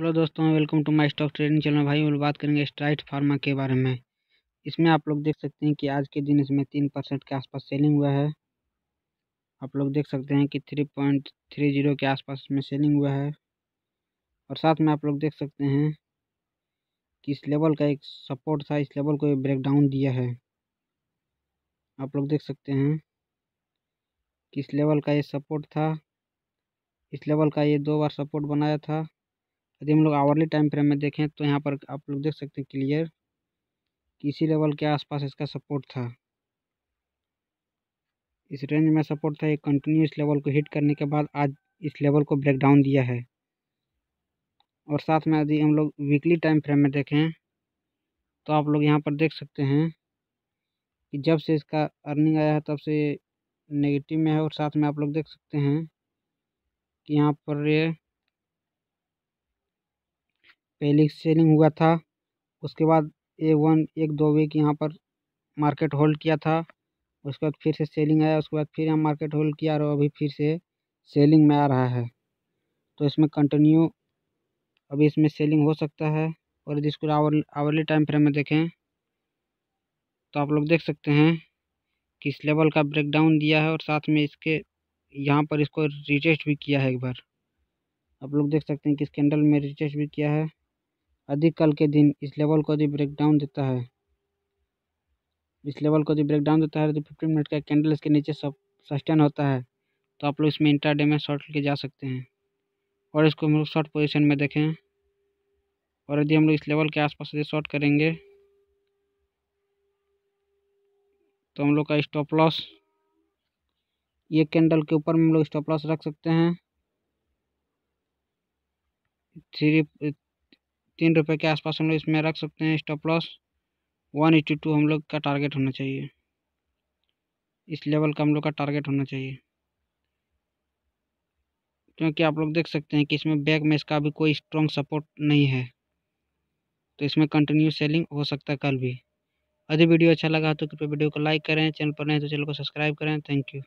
hello दोस्तों welcome to my stock trading channel भाई और बात करेंगे स्ट्राइट फार्मा के बारे में इसमें आप लोग देख सकते हैं कि आज के दिन इसमें तीन परसेंट के आसपास सेलिंग हुआ है आप लोग देख सकते हैं कि थ्री पॉइंट थ्री जीरो के आसपास इसमें सेलिंग हुआ है और साथ में आप लोग देख सकते हैं कि इस लेवल का एक सपोर्ट था इस लेवल को ब्रेक डाउन दिया है आप लोग देख सकते हैं कि इस लेवल का ये सपोर्ट था इस लेवल का ये दो बार सपोर्ट बनाया था यदि हम लोग आवरली टाइम फ्रेम में देखें तो यहाँ पर आप लोग देख सकते हैं क्लियर किसी लेवल के आसपास इसका सपोर्ट था इस रेंज में सपोर्ट था ये कंटिन्यू इस लेवल को हिट करने के बाद आज इस लेवल को ब्रेक डाउन दिया है और साथ में यदि हम लोग वीकली टाइम फ्रेम में देखें तो आप लोग यहाँ पर देख सकते हैं कि जब से इसका अर्निंग आया है तब से नेगेटिव में है और साथ में आप लोग देख सकते हैं कि यहाँ पर ये पहले सेलिंग हुआ था उसके बाद ए वन एक दो वीक यहाँ पर मार्केट होल्ड किया था उसके बाद फिर से सेलिंग आया उसके बाद फिर यहाँ मार्केट होल्ड किया और अभी फिर से सेलिंग में आ रहा है तो इसमें कंटिन्यू अभी इसमें सेलिंग हो सकता है और यदि इसको आवर आवरली टाइम फ्रेम में देखें तो आप लोग देख सकते हैं कि इस लेवल का ब्रेकडाउन दिया है और साथ में इसके यहाँ पर इसको रिटेस्ट भी किया है एक बार आप लोग देख सकते हैं कि इस कैंडल में रिटेस्ट भी किया है अधिक कल के दिन इस लेवल को यदि ब्रेकडाउन देता है इस लेवल को यदि ब्रेकडाउन देता है तो फिफ्टीन मिनट का कैंडल इसके नीचे सब सस्टेन होता है तो आप लोग इसमें इंटर में शॉर्ट लेके जा सकते हैं और इसको हम लोग शॉर्ट पोजिशन में देखें और यदि हम लोग इस लेवल के आसपास यदि शॉर्ट करेंगे तो हम लोग का स्टॉप लॉस ये कैंडल के ऊपर में हम लोग स्टॉप लॉस रख सकते हैं थ्री तीन रुपये के आसपास हम लोग इसमें रख सकते हैं stop loss one eighty two हम लोग का टारगेट होना चाहिए इस लेवल का हम लोग का टारगेट होना चाहिए क्योंकि आप लोग देख सकते हैं कि इसमें बैक में इसका अभी कोई स्ट्रॉन्ग सपोर्ट नहीं है तो इसमें कंटिन्यू सेलिंग हो सकता है कल भी यदि वीडियो अच्छा लगा तो कृपया वीडियो को लाइक करें चैनल पर नहीं तो चैनल को सब्सक्राइब करें थैंक यू